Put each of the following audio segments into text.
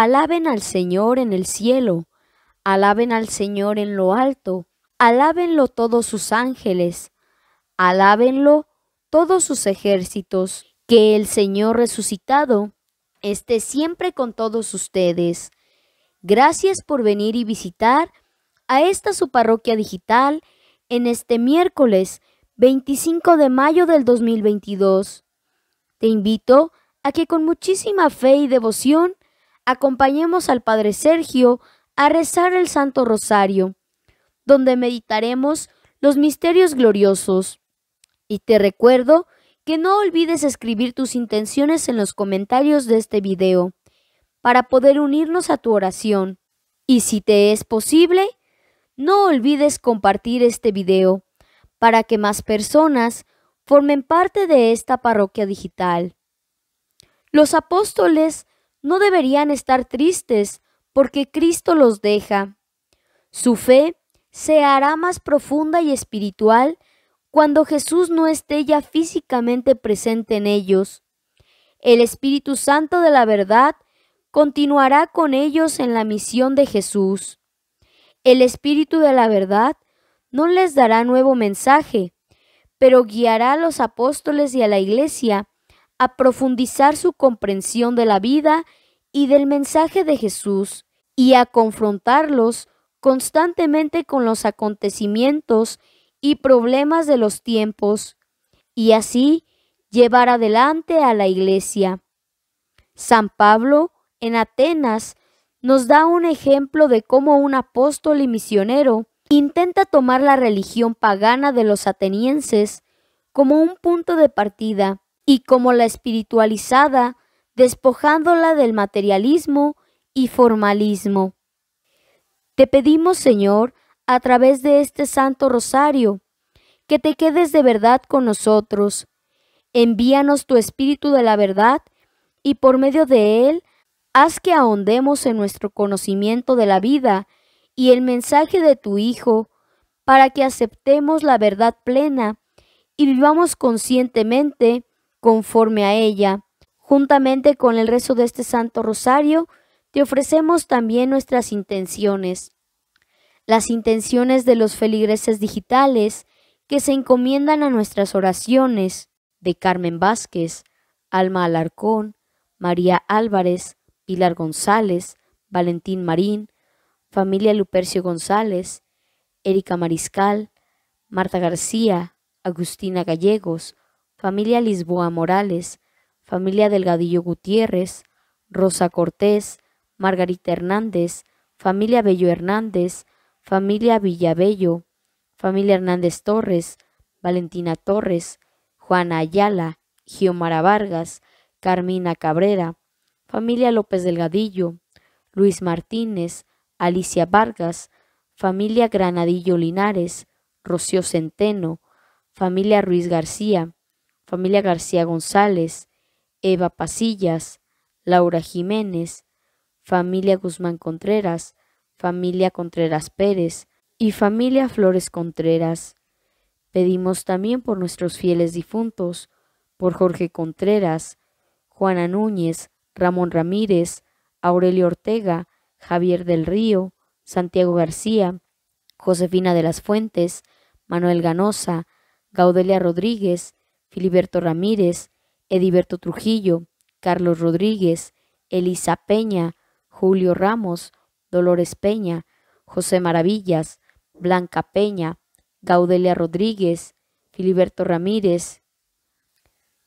Alaben al Señor en el cielo, alaben al Señor en lo alto, alábenlo todos sus ángeles, alábenlo todos sus ejércitos, que el Señor resucitado esté siempre con todos ustedes. Gracias por venir y visitar a esta su parroquia digital en este miércoles 25 de mayo del 2022. Te invito a que con muchísima fe y devoción acompañemos al Padre Sergio a rezar el Santo Rosario, donde meditaremos los misterios gloriosos. Y te recuerdo que no olvides escribir tus intenciones en los comentarios de este video para poder unirnos a tu oración. Y si te es posible, no olvides compartir este video para que más personas formen parte de esta parroquia digital. Los apóstoles no deberían estar tristes porque Cristo los deja. Su fe se hará más profunda y espiritual cuando Jesús no esté ya físicamente presente en ellos. El Espíritu Santo de la verdad continuará con ellos en la misión de Jesús. El Espíritu de la verdad no les dará nuevo mensaje, pero guiará a los apóstoles y a la iglesia a profundizar su comprensión de la vida y del mensaje de Jesús y a confrontarlos constantemente con los acontecimientos y problemas de los tiempos y así llevar adelante a la iglesia. San Pablo en Atenas nos da un ejemplo de cómo un apóstol y misionero intenta tomar la religión pagana de los atenienses como un punto de partida y como la espiritualizada, despojándola del materialismo y formalismo. Te pedimos, Señor, a través de este Santo Rosario, que te quedes de verdad con nosotros. Envíanos tu Espíritu de la verdad y por medio de él haz que ahondemos en nuestro conocimiento de la vida y el mensaje de tu Hijo, para que aceptemos la verdad plena y vivamos conscientemente conforme a ella. Juntamente con el rezo de este Santo Rosario, te ofrecemos también nuestras intenciones, las intenciones de los feligreses digitales que se encomiendan a nuestras oraciones de Carmen Vázquez, Alma Alarcón, María Álvarez, Pilar González, Valentín Marín, familia Lupercio González, Erika Mariscal, Marta García, Agustina Gallegos, familia Lisboa Morales, familia Delgadillo Gutiérrez, Rosa Cortés, Margarita Hernández, familia Bello Hernández, familia Villabello, familia Hernández Torres, Valentina Torres, Juana Ayala, Giomara Vargas, Carmina Cabrera, familia López Delgadillo, Luis Martínez, Alicia Vargas, familia Granadillo Linares, Rocío Centeno, familia Ruiz García, familia García González, Eva Pasillas, Laura Jiménez, familia Guzmán Contreras, familia Contreras Pérez y familia Flores Contreras. Pedimos también por nuestros fieles difuntos, por Jorge Contreras, Juana Núñez, Ramón Ramírez, Aurelio Ortega, Javier del Río, Santiago García, Josefina de las Fuentes, Manuel Ganosa, Gaudelia Rodríguez, Filiberto Ramírez, Ediberto Trujillo, Carlos Rodríguez, Elisa Peña, Julio Ramos, Dolores Peña, José Maravillas, Blanca Peña, Gaudelia Rodríguez, Filiberto Ramírez,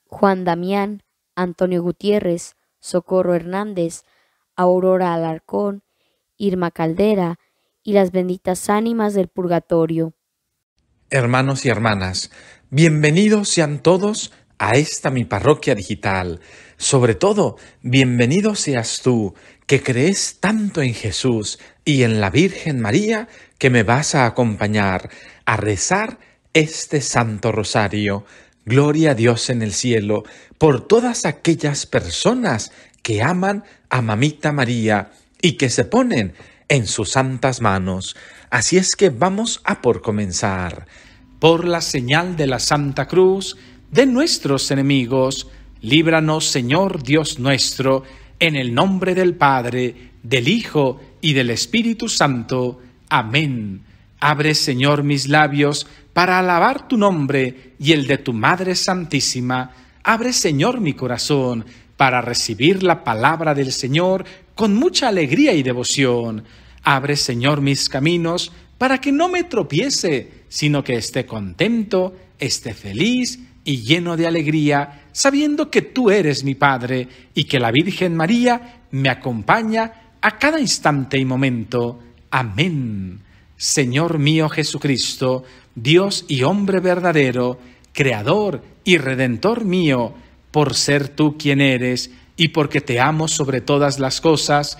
Juan Damián, Antonio Gutiérrez, Socorro Hernández, Aurora Alarcón, Irma Caldera y las benditas ánimas del purgatorio hermanos y hermanas, bienvenidos sean todos a esta mi parroquia digital. Sobre todo, bienvenido seas tú, que crees tanto en Jesús y en la Virgen María, que me vas a acompañar a rezar este Santo Rosario. Gloria a Dios en el cielo, por todas aquellas personas que aman a Mamita María y que se ponen en sus santas manos. Así es que vamos a por comenzar. Por la señal de la Santa Cruz, de nuestros enemigos, líbranos Señor Dios nuestro, en el nombre del Padre, del Hijo y del Espíritu Santo. Amén. Abre, Señor, mis labios para alabar tu nombre y el de tu Madre Santísima. Abre, Señor, mi corazón para recibir la palabra del Señor con mucha alegría y devoción. Abre, Señor, mis caminos para que no me tropiece, sino que esté contento, esté feliz y lleno de alegría, sabiendo que tú eres mi Padre y que la Virgen María me acompaña a cada instante y momento. Amén. Señor mío Jesucristo, Dios y hombre verdadero, Creador y Redentor mío, por ser tú quien eres y porque te amo sobre todas las cosas,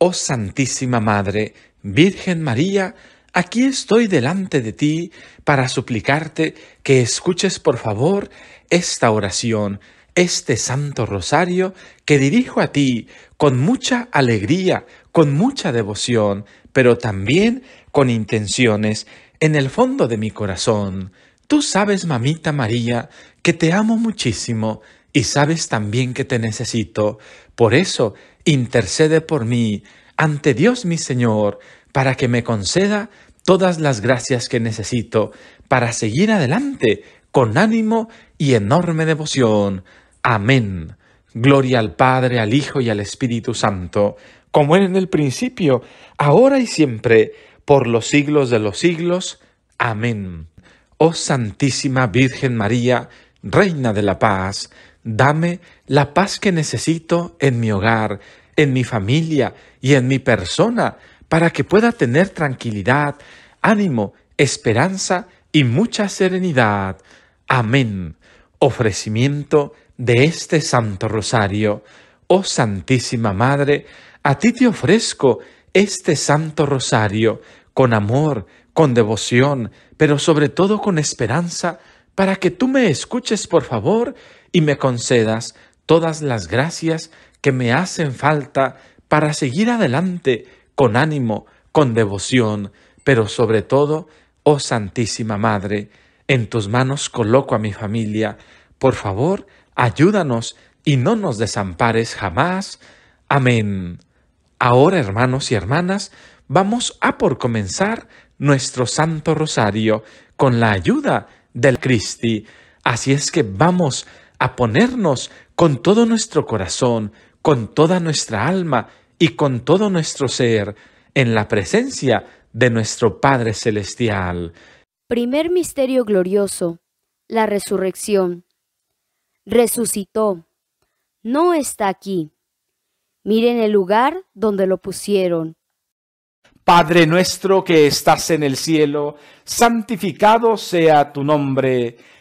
Oh Santísima Madre, Virgen María, aquí estoy delante de ti para suplicarte que escuches por favor esta oración, este santo rosario que dirijo a ti con mucha alegría, con mucha devoción, pero también con intenciones en el fondo de mi corazón. Tú sabes, mamita María, que te amo muchísimo y sabes también que te necesito. Por eso Intercede por mí ante Dios mi Señor, para que me conceda todas las gracias que necesito para seguir adelante con ánimo y enorme devoción. Amén. Gloria al Padre, al Hijo y al Espíritu Santo, como era en el principio, ahora y siempre, por los siglos de los siglos. Amén. Oh Santísima Virgen María, Reina de la Paz, Dame la paz que necesito en mi hogar, en mi familia y en mi persona, para que pueda tener tranquilidad, ánimo, esperanza y mucha serenidad. Amén. Ofrecimiento de este Santo Rosario. Oh Santísima Madre, a ti te ofrezco este Santo Rosario con amor, con devoción, pero sobre todo con esperanza, para que tú me escuches, por favor, y me concedas todas las gracias que me hacen falta para seguir adelante con ánimo, con devoción, pero sobre todo, oh Santísima Madre, en tus manos coloco a mi familia. Por favor, ayúdanos y no nos desampares jamás. Amén. Ahora, hermanos y hermanas, vamos a por comenzar nuestro Santo Rosario con la ayuda del Cristi. Así es que vamos a ponernos con todo nuestro corazón, con toda nuestra alma y con todo nuestro ser en la presencia de nuestro Padre Celestial. Primer misterio glorioso, la resurrección. Resucitó. No está aquí. Miren el lugar donde lo pusieron. Padre nuestro que estás en el cielo, santificado sea tu nombre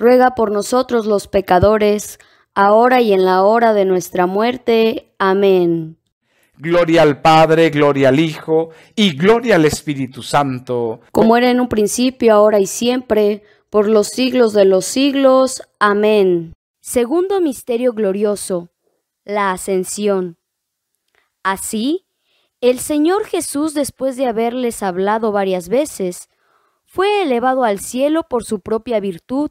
ruega por nosotros los pecadores, ahora y en la hora de nuestra muerte. Amén. Gloria al Padre, gloria al Hijo y gloria al Espíritu Santo. Como era en un principio, ahora y siempre, por los siglos de los siglos. Amén. Segundo misterio glorioso, la ascensión. Así, el Señor Jesús, después de haberles hablado varias veces, fue elevado al cielo por su propia virtud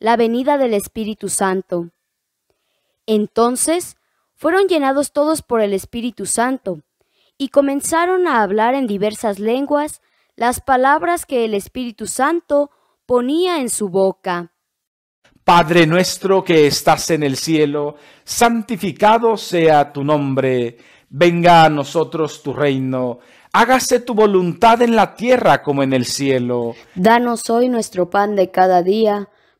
la venida del Espíritu Santo. Entonces fueron llenados todos por el Espíritu Santo, y comenzaron a hablar en diversas lenguas las palabras que el Espíritu Santo ponía en su boca. Padre nuestro que estás en el cielo, santificado sea tu nombre, venga a nosotros tu reino, hágase tu voluntad en la tierra como en el cielo. Danos hoy nuestro pan de cada día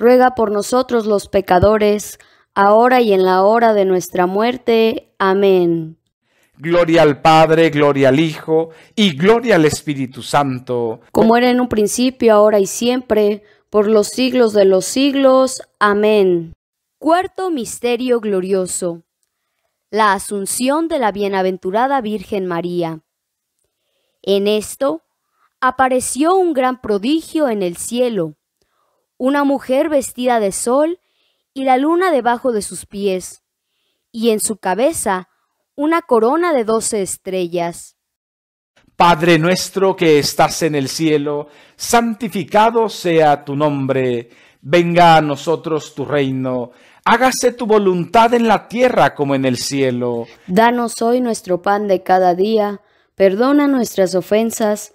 ruega por nosotros los pecadores, ahora y en la hora de nuestra muerte. Amén. Gloria al Padre, gloria al Hijo y gloria al Espíritu Santo. Como era en un principio, ahora y siempre, por los siglos de los siglos. Amén. Cuarto Misterio Glorioso. La Asunción de la Bienaventurada Virgen María. En esto apareció un gran prodigio en el cielo una mujer vestida de sol y la luna debajo de sus pies, y en su cabeza una corona de doce estrellas. Padre nuestro que estás en el cielo, santificado sea tu nombre, venga a nosotros tu reino, hágase tu voluntad en la tierra como en el cielo. Danos hoy nuestro pan de cada día, perdona nuestras ofensas,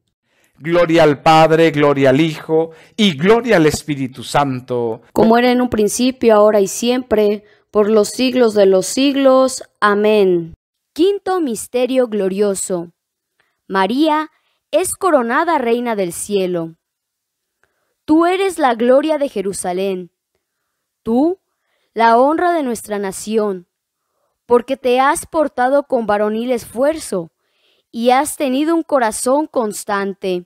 Gloria al Padre, gloria al Hijo y gloria al Espíritu Santo. Como era en un principio, ahora y siempre, por los siglos de los siglos. Amén. Quinto Misterio Glorioso. María es coronada Reina del Cielo. Tú eres la gloria de Jerusalén. Tú, la honra de nuestra nación, porque te has portado con varonil esfuerzo y has tenido un corazón constante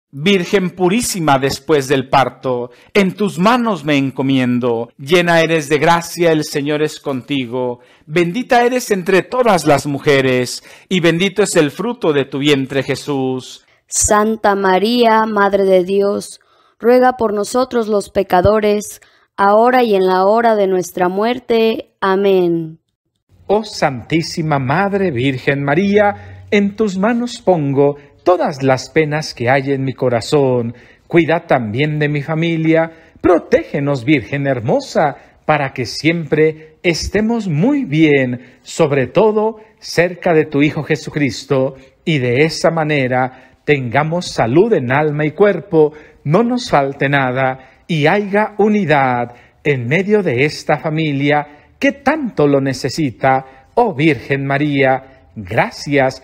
Virgen purísima después del parto, en tus manos me encomiendo, llena eres de gracia, el Señor es contigo, bendita eres entre todas las mujeres, y bendito es el fruto de tu vientre Jesús. Santa María, Madre de Dios, ruega por nosotros los pecadores, ahora y en la hora de nuestra muerte. Amén. Oh Santísima Madre Virgen María, en tus manos pongo todas las penas que hay en mi corazón, cuida también de mi familia, protégenos, Virgen hermosa, para que siempre estemos muy bien, sobre todo cerca de tu Hijo Jesucristo, y de esa manera tengamos salud en alma y cuerpo, no nos falte nada, y haya unidad en medio de esta familia que tanto lo necesita. Oh Virgen María, gracias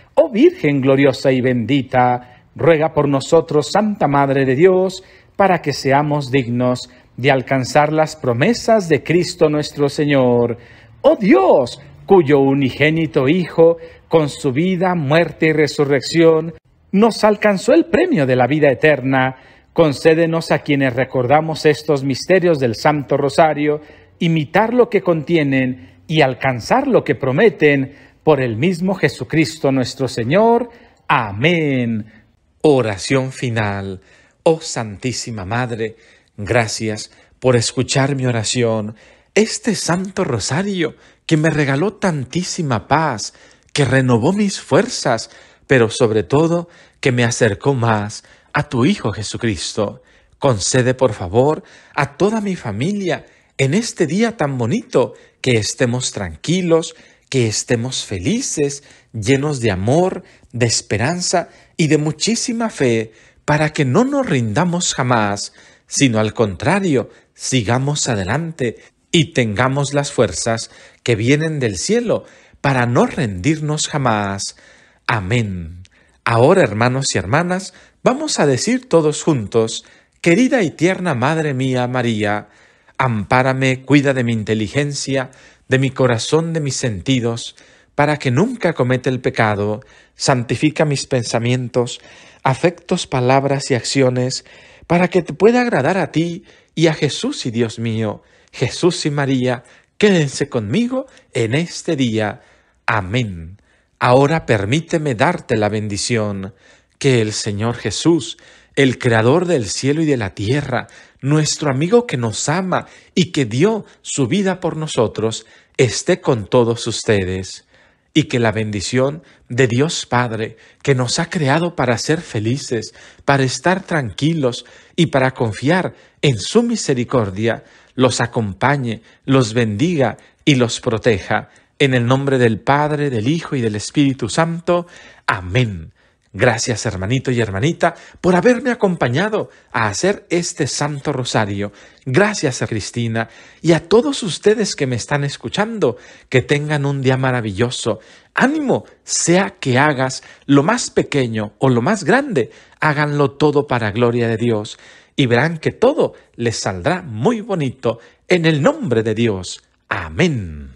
Oh Virgen gloriosa y bendita, ruega por nosotros, Santa Madre de Dios, para que seamos dignos de alcanzar las promesas de Cristo nuestro Señor. Oh Dios, cuyo unigénito Hijo, con su vida, muerte y resurrección, nos alcanzó el premio de la vida eterna, concédenos a quienes recordamos estos misterios del Santo Rosario, imitar lo que contienen y alcanzar lo que prometen por el mismo Jesucristo nuestro Señor. Amén. Oración final. Oh Santísima Madre, gracias por escuchar mi oración. Este Santo Rosario que me regaló tantísima paz, que renovó mis fuerzas, pero sobre todo que me acercó más a tu Hijo Jesucristo. Concede, por favor, a toda mi familia en este día tan bonito que estemos tranquilos, que estemos felices, llenos de amor, de esperanza y de muchísima fe, para que no nos rindamos jamás, sino al contrario, sigamos adelante y tengamos las fuerzas que vienen del cielo para no rendirnos jamás. Amén. Ahora, hermanos y hermanas, vamos a decir todos juntos, querida y tierna Madre mía María, ampárame, cuida de mi inteligencia, de mi corazón, de mis sentidos, para que nunca cometa el pecado, santifica mis pensamientos, afectos, palabras y acciones, para que te pueda agradar a ti y a Jesús y Dios mío, Jesús y María, quédense conmigo en este día. Amén. Ahora permíteme darte la bendición, que el Señor Jesús, el Creador del cielo y de la tierra, nuestro amigo que nos ama y que dio su vida por nosotros, esté con todos ustedes y que la bendición de Dios Padre, que nos ha creado para ser felices, para estar tranquilos y para confiar en su misericordia, los acompañe, los bendiga y los proteja. En el nombre del Padre, del Hijo y del Espíritu Santo. Amén. Gracias hermanito y hermanita por haberme acompañado a hacer este Santo Rosario. Gracias a Cristina y a todos ustedes que me están escuchando. Que tengan un día maravilloso. Ánimo, sea que hagas lo más pequeño o lo más grande, háganlo todo para gloria de Dios y verán que todo les saldrá muy bonito en el nombre de Dios. Amén.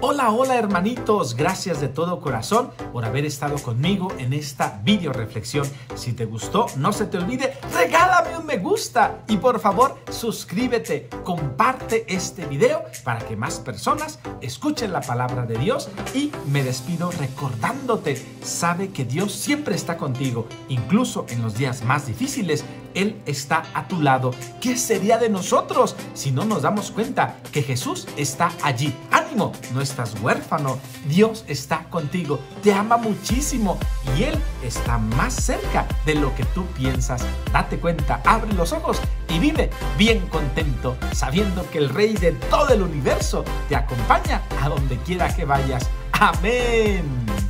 Hola, hola hermanitos, gracias de todo corazón por haber estado conmigo en esta video reflexión. Si te gustó, no se te olvide, regálame me gusta y por favor suscríbete, comparte este video para que más personas escuchen la palabra de Dios y me despido recordándote, sabe que Dios siempre está contigo, incluso en los días más difíciles, Él está a tu lado. ¿Qué sería de nosotros si no nos damos cuenta que Jesús está allí? Ánimo, no estás huérfano, Dios está contigo, te ama muchísimo y Él está más cerca de lo que tú piensas. Date cuenta, abre los ojos y vive bien contento, sabiendo que el Rey de todo el universo te acompaña a donde quiera que vayas. Amén.